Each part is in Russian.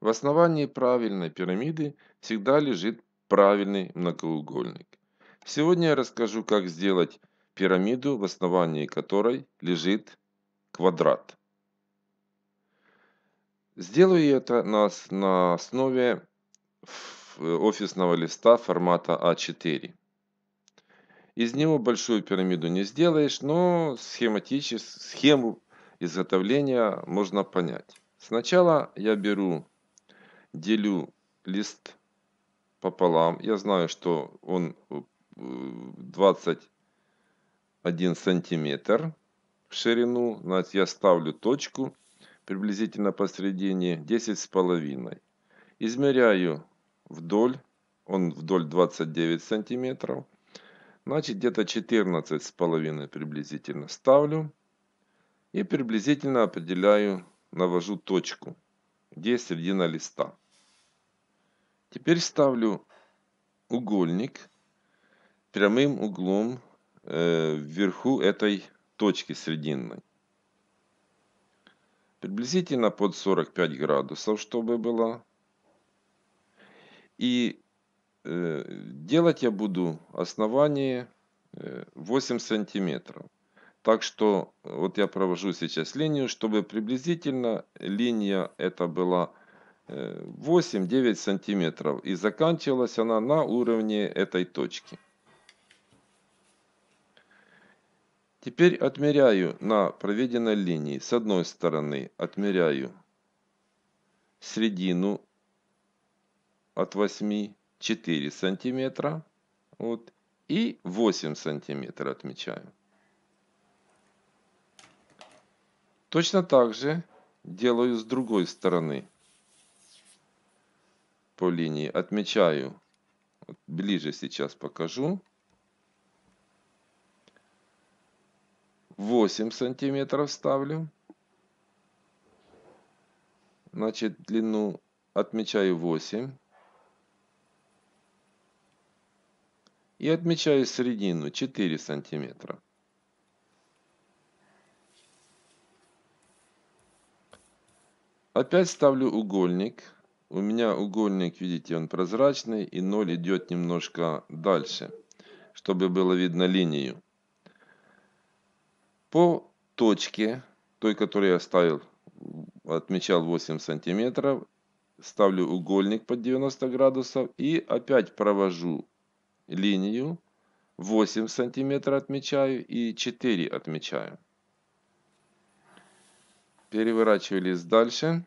В основании правильной пирамиды всегда лежит правильный многоугольник. Сегодня я расскажу, как сделать пирамиду, в основании которой лежит квадрат. Сделаю это на, на основе офисного листа формата А4. Из него большую пирамиду не сделаешь, но схематически схему изготовления можно понять. Сначала я беру делю лист пополам. Я знаю, что он 21 э, сантиметр в ширину. Значит, я ставлю точку приблизительно посередине 10 с половиной. Измеряю вдоль. Он вдоль 29 сантиметров. Значит, где-то 14 с половиной приблизительно ставлю. И приблизительно определяю, навожу точку где середина листа. Теперь ставлю угольник прямым углом э, вверху этой точки срединной. Приблизительно под 45 градусов, чтобы было. И э, делать я буду основание э, 8 сантиметров. Так что э, вот я провожу сейчас линию, чтобы приблизительно линия это была 8-9 э, сантиметров. И заканчивалась она на уровне этой точки. Теперь отмеряю на проведенной линии. С одной стороны отмеряю середину от 8 4 сантиметра. Вот, и 8 сантиметров отмечаем. Точно так же делаю с другой стороны по линии. Отмечаю, ближе сейчас покажу. 8 сантиметров ставлю. Значит, длину отмечаю 8. И отмечаю середину 4 сантиметра. Опять ставлю угольник. У меня угольник, видите, он прозрачный, и ноль идет немножко дальше, чтобы было видно линию. По точке, той, которую я ставил, отмечал 8 сантиметров, ставлю угольник под 90 градусов и опять провожу линию, 8 сантиметров отмечаю и 4 отмечаю. Переворачивались дальше.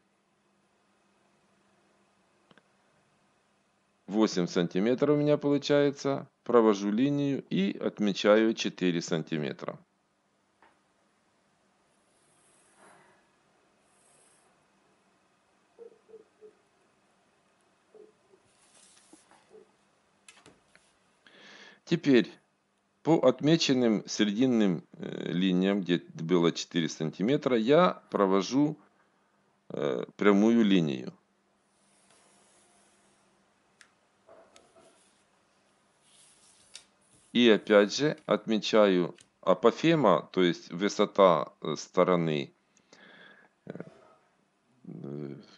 8 сантиметров у меня получается. Провожу линию и отмечаю 4 сантиметра. Теперь по отмеченным срединным э, линиям, где было 4 сантиметра, я провожу э, прямую линию. И опять же отмечаю апофема, то есть высота э, стороны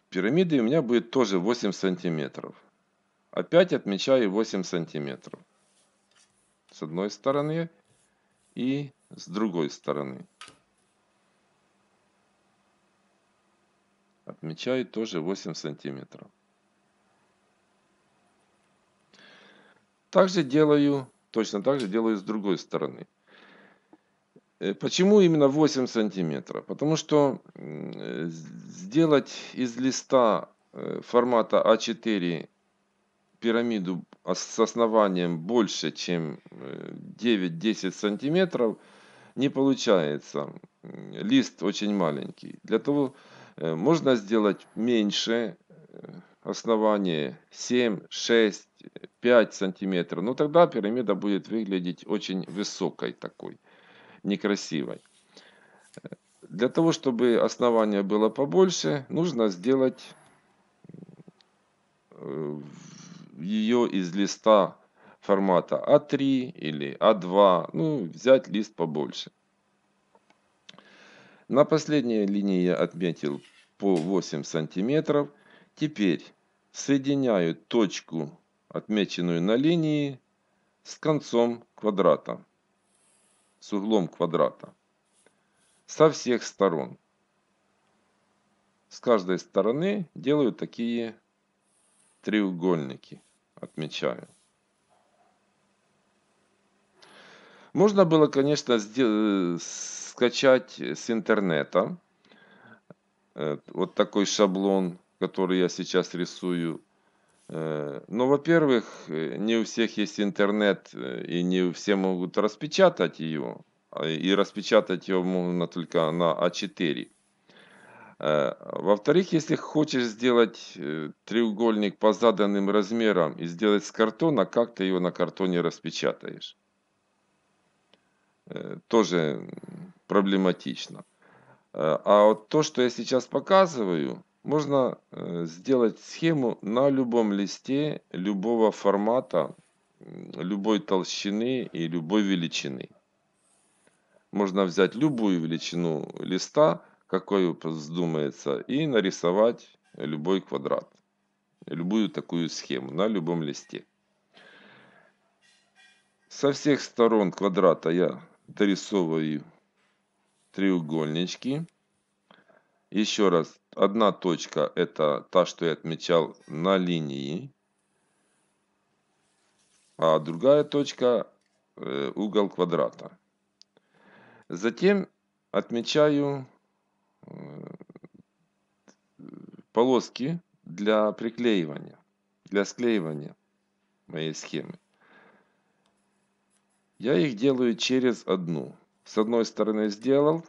пирамиды у меня будет тоже 8 сантиметров. Опять отмечаю 8 сантиметров с одной стороны и с другой стороны. Отмечаю тоже 8 сантиметров. Также делаю, точно так же делаю с другой стороны. Э, почему именно 8 сантиметров? Потому что э, сделать из листа э, формата А4 пирамиду с основанием больше, чем 9-10 э, сантиметров, не получается. Лист очень маленький. Для того э, можно сделать меньше э, основание 7, 6, 5 сантиметров. Но ну, тогда пирамида будет выглядеть очень высокой такой, некрасивой. Для того, чтобы основание было побольше, нужно сделать ее из листа формата А3 или А2, ну, взять лист побольше. На последней линии я отметил по 8 сантиметров. Теперь соединяю точку, отмеченную на линии, с концом квадрата, с углом квадрата, со всех сторон. С каждой стороны делаю такие треугольники отмечаю. Можно было, конечно, скачать с интернета э, вот такой шаблон, который я сейчас рисую. Э, Но, ну, во-первых, э, не у всех есть интернет, и не все могут распечатать ее. А и распечатать ее можно только на А4. Э, во-вторых, если хочешь сделать э, треугольник по заданным размерам и сделать с картона, как ты его на картоне распечатаешь? Э, тоже проблематично. А вот то, что я сейчас показываю, можно сделать схему на любом листе, любого формата, любой толщины и любой величины. Можно взять любую величину листа – какой вздумается, и нарисовать любой квадрат, любую такую схему на любом листе. Со всех сторон квадрата я дорисовываю треугольнички. Еще раз, одна точка это та, что я отмечал на линии. А другая точка э, угол квадрата. Затем отмечаю полоски для приклеивания, для склеивания моей схемы. Я их делаю через одну. С одной стороны сделал,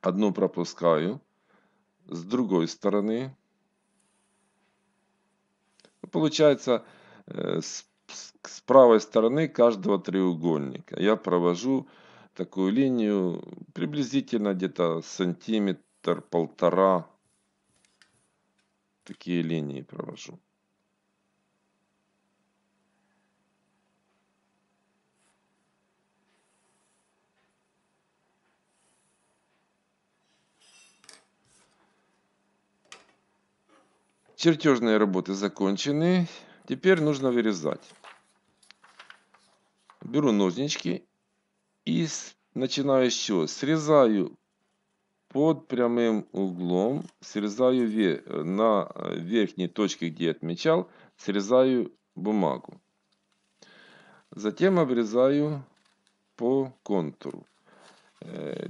одну пропускаю, с другой стороны. Ну, получается, э, с правой стороны каждого треугольника я провожу такую линию, приблизительно где-то сантиметр, полтора. Такие линии провожу. Чертежные работы закончены. Теперь нужно вырезать. Беру ножнички и начинаю еще. Срезаю под прямым углом, срезаю ве, на э, верхней точке, где отмечал, срезаю бумагу. Затем обрезаю по контуру. Э,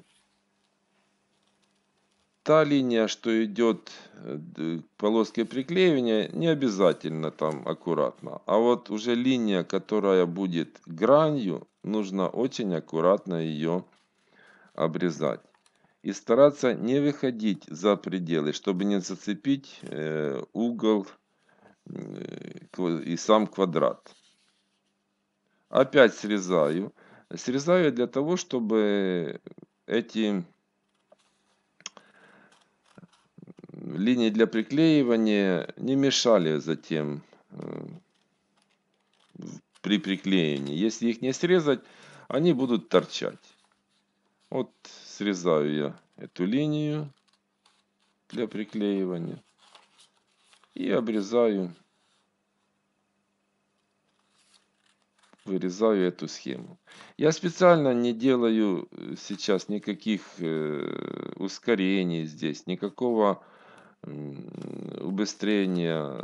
та линия, что идет э, полоской приклеивания, не обязательно там аккуратно. А вот уже линия, которая будет гранью, нужно очень аккуратно ее обрезать. И стараться не выходить за пределы, чтобы не зацепить э, угол э, и сам квадрат. Опять срезаю. Срезаю для того, чтобы эти линии для приклеивания не мешали затем э, при приклеении. Если их не срезать, они будут торчать. Вот срезаю я эту линию для приклеивания и обрезаю, вырезаю эту схему. Я специально не делаю э, сейчас никаких э, ускорений здесь, никакого убыстрение.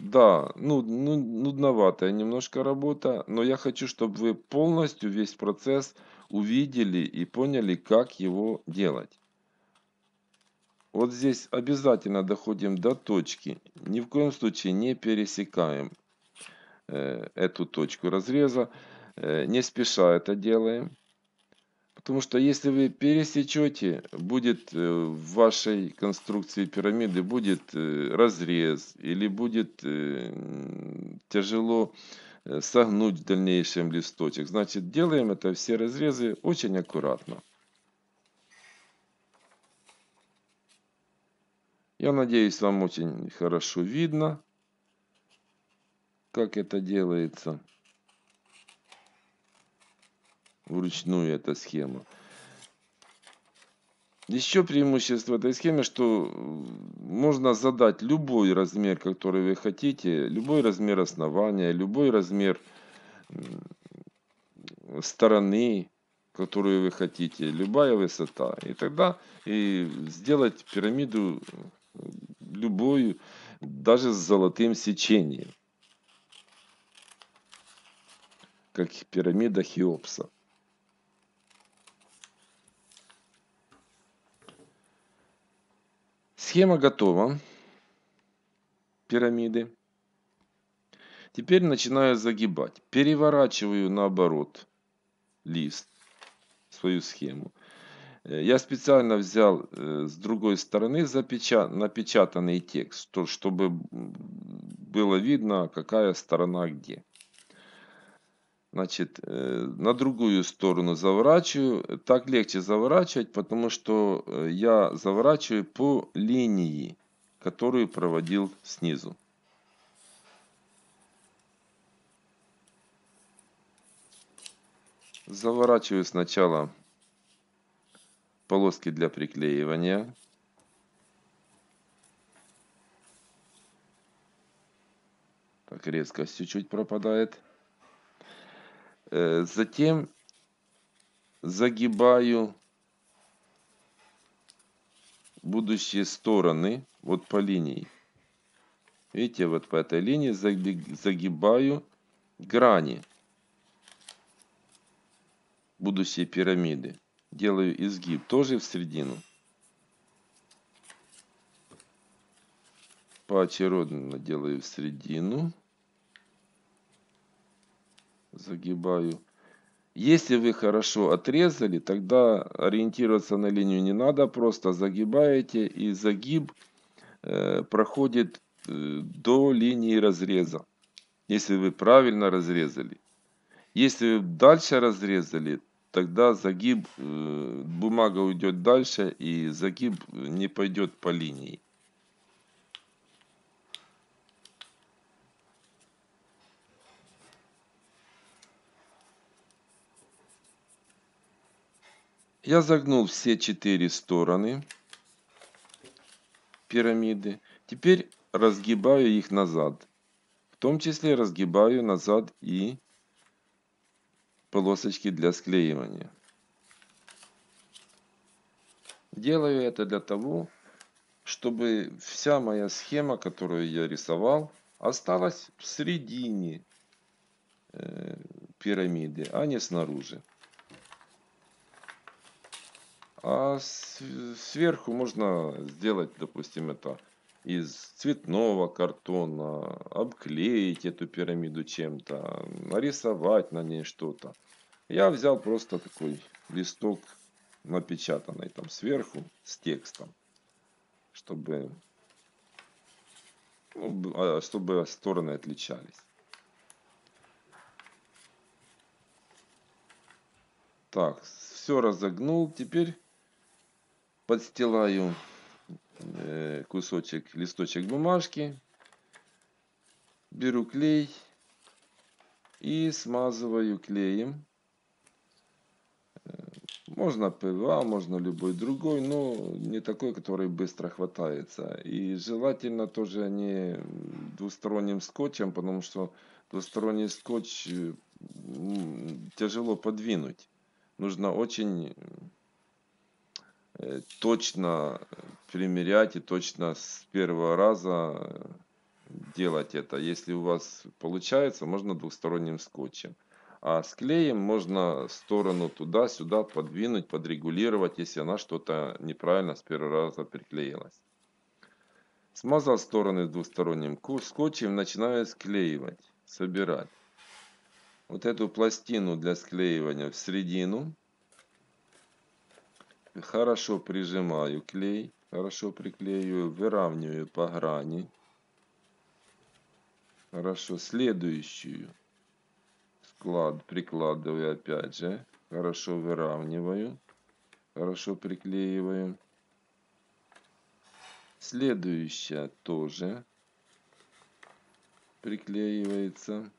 Да, ну, ну, нудноватая немножко работа, но я хочу, чтобы вы полностью весь процесс увидели и поняли, как его делать. Вот здесь обязательно доходим до точки. Ни в коем случае не пересекаем э, эту точку разреза. Э, не спеша это делаем. Потому что если вы пересечете, будет э, в вашей конструкции пирамиды будет э, разрез или будет э, тяжело согнуть в дальнейшем листочек. Значит, делаем это все разрезы очень аккуратно. Я надеюсь, вам очень хорошо видно, как это делается вручную эта схема. Еще преимущество этой схемы, что можно задать любой размер, который вы хотите, любой размер основания, любой размер стороны, которую вы хотите, любая высота. И тогда и сделать пирамиду любую, даже с золотым сечением, как пирамида Хеопса. Схема готова. Пирамиды. Теперь начинаю загибать. Переворачиваю наоборот лист, свою схему. Э, я специально взял э, с другой стороны запеча... напечатанный текст, чтобы было видно, какая сторона где. Значит, э, на другую сторону заворачиваю. Так легче заворачивать, потому что э, я заворачиваю по линии, которую проводил снизу. Заворачиваю сначала полоски для приклеивания. Так резкость чуть-чуть пропадает. Э, затем загибаю будущие стороны вот по линии. Видите, вот по этой линии загибаю грани будущей пирамиды. Делаю изгиб тоже в середину. Поочередно делаю в середину загибаю. Если вы хорошо отрезали, тогда ориентироваться на линию не надо, просто загибаете и загиб э, проходит э, до линии разреза, если вы правильно разрезали. Если вы дальше разрезали, тогда загиб, э, бумага уйдет дальше и загиб не пойдет по линии. Я загнул все четыре стороны пирамиды. Теперь разгибаю их назад. В том числе разгибаю назад и полосочки для склеивания. Делаю это для того, чтобы вся моя схема, которую я рисовал, осталась в середине э, пирамиды, а не снаружи. А сверху можно сделать, допустим, это из цветного картона, обклеить эту пирамиду чем-то, нарисовать на ней что-то. Я взял просто такой листок напечатанный там сверху с текстом, чтобы, ну, а, чтобы стороны отличались. Так, все разогнул. Теперь подстилаю э, кусочек, листочек бумажки, беру клей и смазываю клеем. Э, можно ПВА, можно любой другой, но не такой, который быстро хватается. И желательно тоже не двусторонним скотчем, потому что двусторонний скотч э, тяжело подвинуть. Нужно очень Э, точно примерять и точно с первого раза э, делать это. Если у вас получается, можно двухсторонним скотчем. А с клеем можно сторону туда-сюда подвинуть, подрегулировать, если она что-то неправильно с первого раза приклеилась. Смазал стороны двусторонним скотчем, начинаю склеивать, собирать. Вот эту пластину для склеивания в середину Хорошо прижимаю клей. Хорошо приклеиваю, выравниваю по грани. Хорошо, следующую. Склад прикладываю опять же. Хорошо выравниваю. Хорошо приклеиваю. Следующая тоже приклеивается.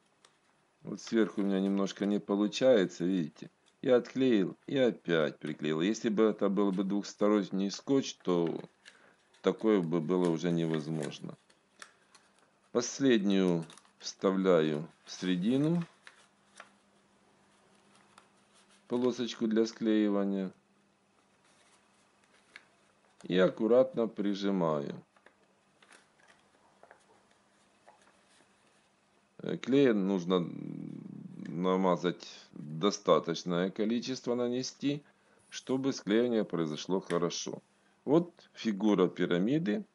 Вот сверху у меня немножко не получается, видите. И отклеил, и опять приклеил. Если бы это был бы двухсторонний скотч, то такое бы было уже невозможно. Последнюю вставляю в середину полосочку для склеивания и аккуратно прижимаю. Э, Клей нужно намазать достаточное количество нанести, чтобы склеивание произошло хорошо. Вот фигура пирамиды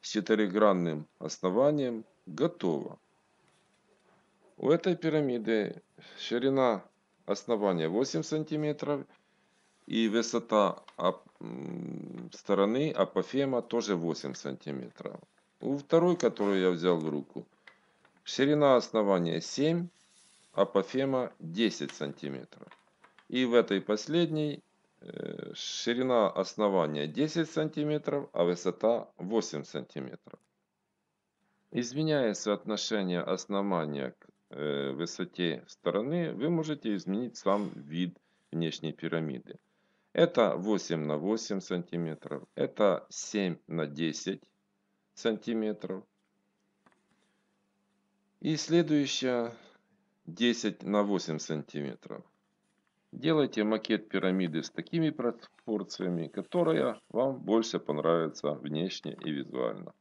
с четырехгранным основанием готова. У этой пирамиды ширина основания 8 сантиметров и высота стороны апофема тоже 8 сантиметров. У второй, которую я взял в руку, ширина основания 7 апофема 10 сантиметров. И в этой последней э, ширина основания 10 сантиметров, а высота 8 сантиметров. Изменяя соотношение основания к э, высоте стороны, вы можете изменить сам вид внешней пирамиды. Это 8 на 8 сантиметров, это 7 на 10 сантиметров. И следующая 10 на 8 сантиметров. Делайте макет пирамиды с такими пропорциями, которая вам больше понравится внешне и визуально.